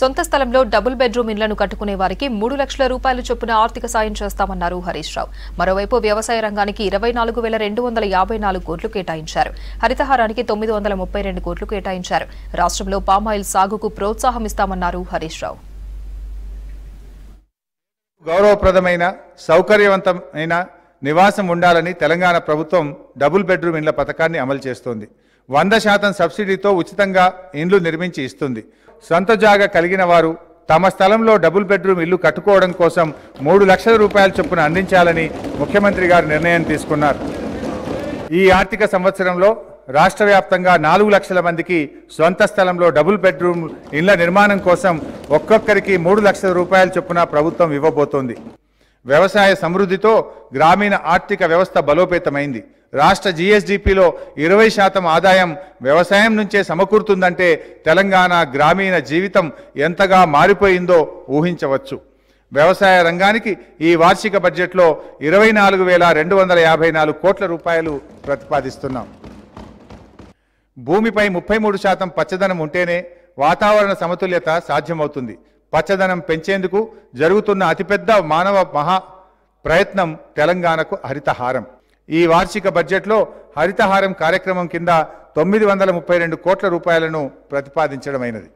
సొంత స్థలంలో double bedroom ఇండ్లను కట్టుకునే వారికి మూడు లక్షల రూపాయలు చొప్పున ఆర్థిక సాయం చేస్తామన్నారు హరీష్ రావు మరోవైపు వ్యవసాయ రంగానికి ఇరవై నాలుగు వేల రెండు వందల యాభై నాలుగు కోట్లు కేటాయించారు హరితహారానికి తొమ్మిది వందల ముప్పై రెండు కోట్లు కేటాయించారు రాష్ట్రంలో పామాయిల్ సాగుకు ప్రోత్సాహం ఇస్తామన్నారు హరీష్ రావు గౌరవప్రదమైన సౌకర్యవంతమైన నివాసం ఉండాలని తెలంగాణ ప్రభుత్వం డబుల్ బెడ్రూమ్ ఇండ్ల పథకాన్ని అమలు చేస్తోంది వంద శాతం సబ్సిడీతో ఉచితంగా ఇండ్లు నిర్మించి ఇస్తుంది సొంత జాగా కలిగిన వారు తమ స్థలంలో డబుల్ బెడ్రూమ్ ఇల్లు కట్టుకోవడం కోసం మూడు లక్షల రూపాయల చొప్పున అందించాలని ముఖ్యమంత్రి గారు నిర్ణయం తీసుకున్నారు ఈ ఆర్థిక సంవత్సరంలో రాష్ట్ర వ్యాప్తంగా నాలుగు లక్షల మందికి సొంత స్థలంలో డబుల్ బెడ్రూమ్ ఇళ్ల నిర్మాణం కోసం ఒక్కొక్కరికి మూడు లక్షల రూపాయల చొప్పున ప్రభుత్వం ఇవ్వబోతోంది వ్యవసాయ సమృద్ధితో గ్రామీణ ఆర్థిక వ్యవస్థ బలోపేతమైంది రాష్ట్ర జీఎస్డిపిలో ఇరవై శాతం ఆదాయం వ్యవసాయం నుంచే సమకూరుతుందంటే తెలంగాణ గ్రామీణ జీవితం ఎంతగా మారిపోయిందో ఊహించవచ్చు వ్యవసాయ రంగానికి ఈ వార్షిక బడ్జెట్లో ఇరవై నాలుగు వేల రెండు వందల యాభై నాలుగు కోట్ల రూపాయలు ప్రతిపాదిస్తున్నాం భూమిపై ముప్పై మూడు శాతం పచ్చదనం ఉంటేనే వాతావరణ సమతుల్యత సాధ్యమవుతుంది పచ్చదనం పెంచేందుకు జరుగుతున్న అతిపెద్ద మానవ మహా ప్రయత్నం తెలంగాణకు హరితహారం ఈ వార్షిక బడ్జెట్లో హరితహారం కార్యక్రమం కింద తొమ్మిది వందల ముప్పై రెండు కోట్ల రూపాయలను ప్రతిపాదించడమైనది